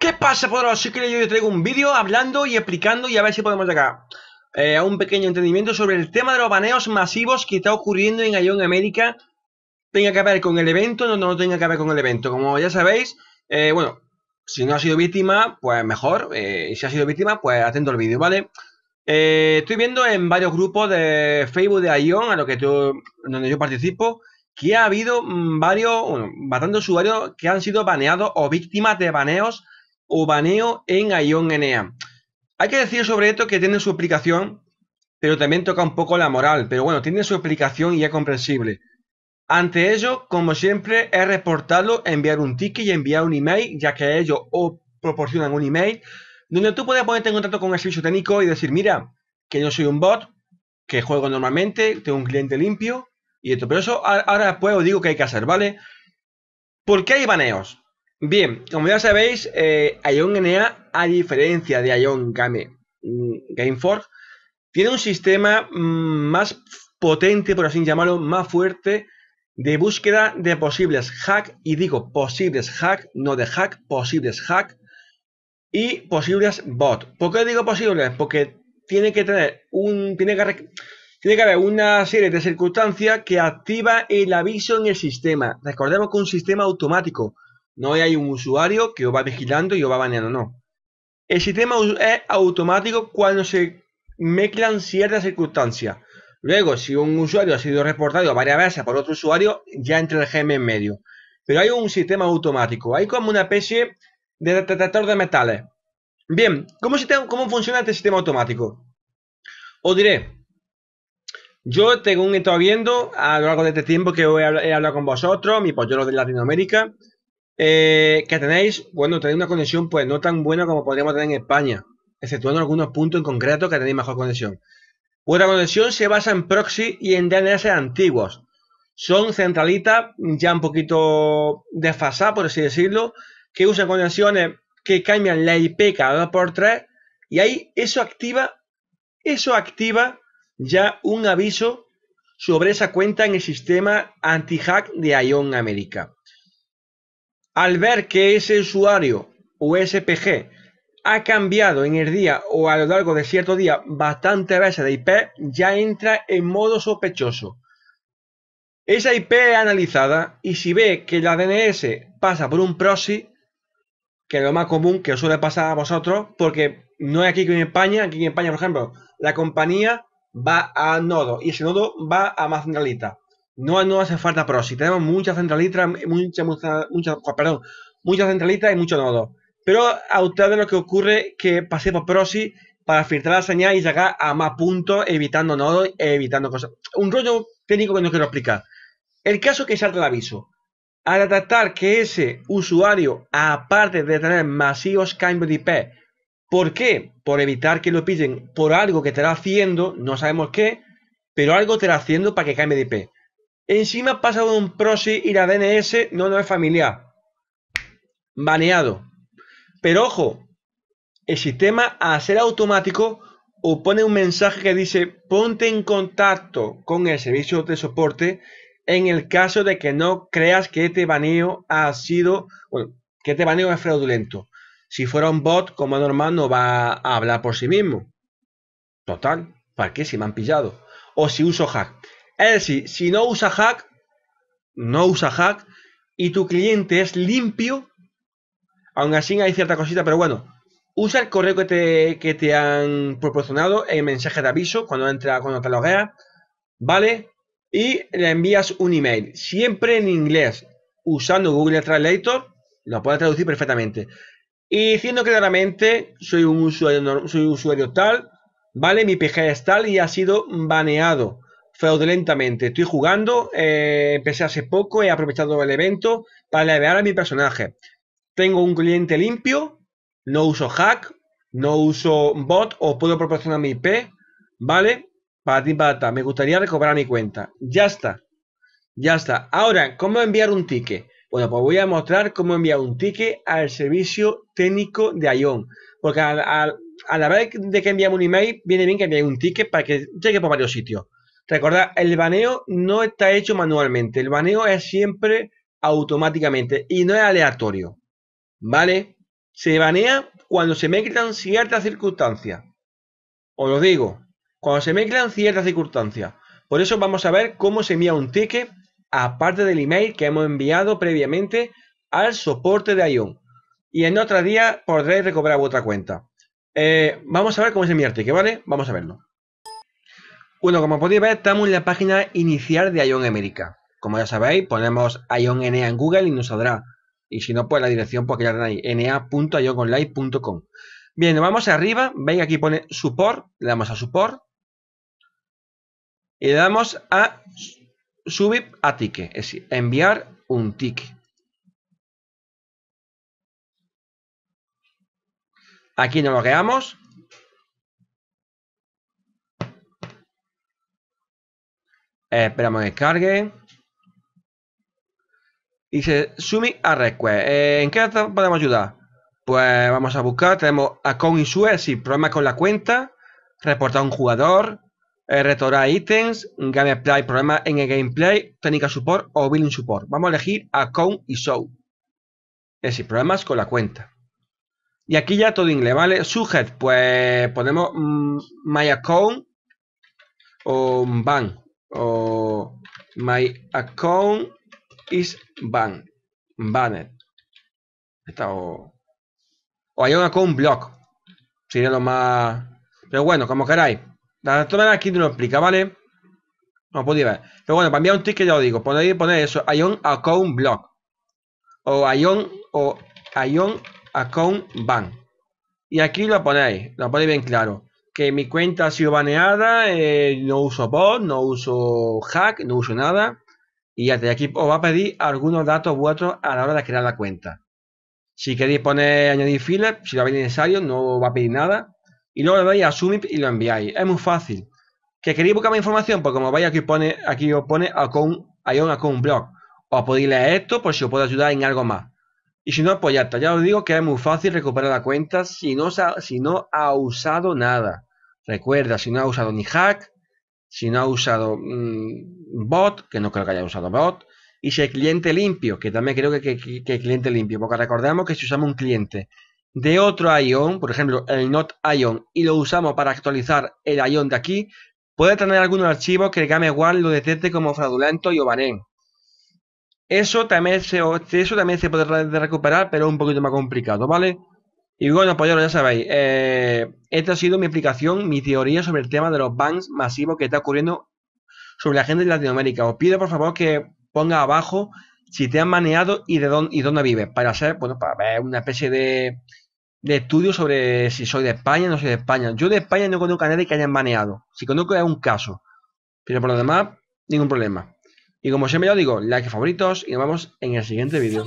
¿Qué pasa, poderosos? Soy que yo traigo un vídeo hablando y explicando y a ver si podemos llegar eh, a un pequeño entendimiento sobre el tema de los baneos masivos que está ocurriendo en Ion América. Tenga que ver con el evento, no, no tenga que ver con el evento. Como ya sabéis, eh, bueno, si no ha sido víctima, pues mejor. Eh, si ha sido víctima, pues atento al vídeo, ¿vale? Eh, estoy viendo en varios grupos de Facebook de Ion, a lo que donde yo participo, que ha habido mm, varios, bueno, bastantes usuarios que han sido baneados o víctimas de baneos o baneo en Ion NEA. Hay que decir sobre esto que tiene su explicación, pero también toca un poco la moral, pero bueno, tiene su explicación y es comprensible. Ante ello, como siempre, es reportarlo, enviar un ticket y enviar un email, ya que ellos o proporcionan un email donde tú puedes ponerte en contacto con el servicio técnico y decir, mira, que yo soy un bot, que juego normalmente, tengo un cliente limpio y esto. Pero eso ahora puedo, os digo que hay que hacer, ¿vale? ¿Por qué hay baneos? Bien, como ya sabéis, eh, Ion NA, a diferencia de Ion Game, mm, Gameforge, tiene un sistema mm, más potente, por así llamarlo, más fuerte de búsqueda de posibles hack, y digo posibles hack, no de hack, posibles hack, y posibles bots. ¿Por qué digo posibles? Porque tiene que tener un. Tiene que, tiene que haber una serie de circunstancias que activa el aviso en el sistema. Recordemos que un sistema automático. No hay un usuario que lo va vigilando y lo va baneando, no. El sistema es automático cuando se mezclan ciertas circunstancias. Luego, si un usuario ha sido reportado varias veces por otro usuario, ya entra el GM en medio. Pero hay un sistema automático. Hay como una especie de detector de metales. Bien, ¿cómo, funciona este sistema automático? Os diré, yo tengo un estado viendo a lo largo de este tiempo que he hablado con vosotros, mi pollo de Latinoamérica, eh, que tenéis, bueno, tenéis una conexión pues no tan buena como podríamos tener en España, exceptuando algunos puntos en concreto que tenéis mejor conexión. Vuestra conexión se basa en proxy y en DNS antiguos. Son centralitas ya un poquito desfasadas, por así decirlo, que usa conexiones, que cambian la IP cada 2x3 y ahí eso activa, eso activa ya un aviso sobre esa cuenta en el sistema anti-hack de Ion América. Al ver que ese usuario o SPG ha cambiado en el día o a lo largo de cierto día bastante veces de IP, ya entra en modo sospechoso. Esa IP es analizada y si ve que la DNS pasa por un proxy, que es lo más común que os suele pasar a vosotros, porque no es aquí que en España, aquí en España, por ejemplo, la compañía va a nodo y ese nodo va a más centralita. No, no hace falta Proxy, tenemos muchas centralitas, muchas, mucha, perdón, muchas y muchos nodos. Pero a ustedes lo que ocurre que pasé por proxy para filtrar la señal y llegar a más puntos, evitando nodos, evitando cosas. Un rollo técnico que no quiero explicar. El caso es que salta el aviso. Al detectar que ese usuario, aparte de tener masivos cambios de IP, ¿por qué? Por evitar que lo pillen por algo que estará haciendo, no sabemos qué, pero algo estará haciendo para que cambie de IP. Encima pasa pasado un proxy y la DNS no nos es familiar. Baneado. Pero ojo, el sistema a ser automático o pone un mensaje que dice ponte en contacto con el servicio de soporte en el caso de que no creas que este baneo ha sido, bueno, que este baneo es fraudulento. Si fuera un bot, como normal, no va a hablar por sí mismo. Total, ¿para qué si me han pillado? O si uso hack. Es decir, si no usa hack, no usa hack y tu cliente es limpio, aún así hay cierta cosita, pero bueno, usa el correo que te, han proporcionado el mensaje de aviso cuando entra, cuando te logueas, ¿vale? y le envías un email, siempre en inglés, usando Google Translator, lo puedes traducir perfectamente. Y diciendo claramente, soy un usuario, soy un usuario tal, ¿vale? Mi PG es tal y ha sido baneado fraudulentamente. Estoy jugando, eh, empecé hace poco, he aprovechado el evento para elevar a mi personaje. Tengo un cliente limpio, no uso hack, no uso bot o puedo proporcionar mi IP, ¿vale? Para ti, Me gustaría recobrar mi cuenta. Ya está. Ya está. Ahora, ¿cómo enviar un ticket? Bueno, pues voy a mostrar cómo enviar un ticket al servicio técnico de ION. Porque a la vez de que enviamos un email, viene bien que envíe un ticket para que llegue por varios sitios. Recordad, el baneo no está hecho manualmente. El baneo es siempre automáticamente y no es aleatorio. ¿Vale? Se banea cuando se quitan ciertas circunstancias. Os lo digo, cuando se mezclan ciertas circunstancias. Por eso vamos a ver cómo se envía un ticket aparte del email que hemos enviado previamente al soporte de Ion. Y en otro día podréis recobrar vuestra cuenta. Eh, vamos a ver cómo se envía el ticket, ¿vale? Vamos a verlo. Bueno, como podéis ver, estamos en la página inicial de Ion América. Como ya sabéis, ponemos Ion NA en Google y nos saldrá. Y si no, pues la dirección, pues que ya tenéis, na.iononline.com. Bien, nos vamos arriba, veis aquí pone support, le damos a support y le damos a subir a ticket, es decir, enviar un ticket. Aquí nos lo creamos. Esperamos que cargue. se Sumi a request. Eh, ¿En qué podemos ayudar? Pues vamos a buscar. Tenemos a con y problemas con la cuenta, reportar un jugador, eh, Retorar ítems, gameplay, problemas en el gameplay, técnica support o billing support. Vamos a elegir a account y show. Es decir, problemas con la cuenta. Y aquí ya todo inglés, ¿vale? Sujet, pues ponemos mm, my account o ban o my account is ban, Banner. o, o hay un account block. Sería lo más... Pero bueno, como queráis la toma aquí no lo explica, ¿vale? No podía pues, ver. Pero bueno, para enviar un ticket ya lo digo. podéis poner eso. Ion account block. O Ion o Ion account ban. Y aquí lo ponéis. Lo pone bien claro. Que mi cuenta ha sido baneada. Eh, no uso bot, no uso hack, no uso nada. Y ya de aquí os va a pedir algunos datos vuestros a la hora de crear la cuenta. Si queréis poner añadir filas, si lo habéis necesario, no va a pedir nada y luego lo vais a Submit y lo enviáis. Es muy fácil. ¿Que queréis buscar más información? Pues como veis aquí pone, aquí os pone account, un Blog. Os podéis leer esto por si os puedo ayudar en algo más. Y si no, pues ya está. Ya os digo que es muy fácil recuperar la cuenta si no, si no ha usado nada. Recuerda, si no ha usado ni hack, si no ha usado mm, bot, que no creo que haya usado bot, y si el cliente limpio, que también creo que, que, cliente limpio, porque recordemos que si usamos un cliente de otro ion, por ejemplo el not ion, y lo usamos para actualizar el ion de aquí, puede tener algunos archivos que el igual lo detecte como fraudulento y obanen. Eso también, se, eso también se puede recuperar, pero un poquito más complicado, ¿vale? Y bueno, pues ya sabéis, eh, esta ha sido mi explicación, mi teoría sobre el tema de los bans masivos que está ocurriendo sobre la gente de Latinoamérica. Os pido por favor que ponga abajo si te han maneado y de dónde, y dónde vives, para hacer, bueno, para ver una especie de, de estudio sobre si soy de España o no soy de España. Yo de España no conozco a nadie que hayan maneado. Si conozco es un caso. Pero por lo demás, ningún problema. Y como siempre ya os digo, like favoritos y nos vemos en el siguiente vídeo.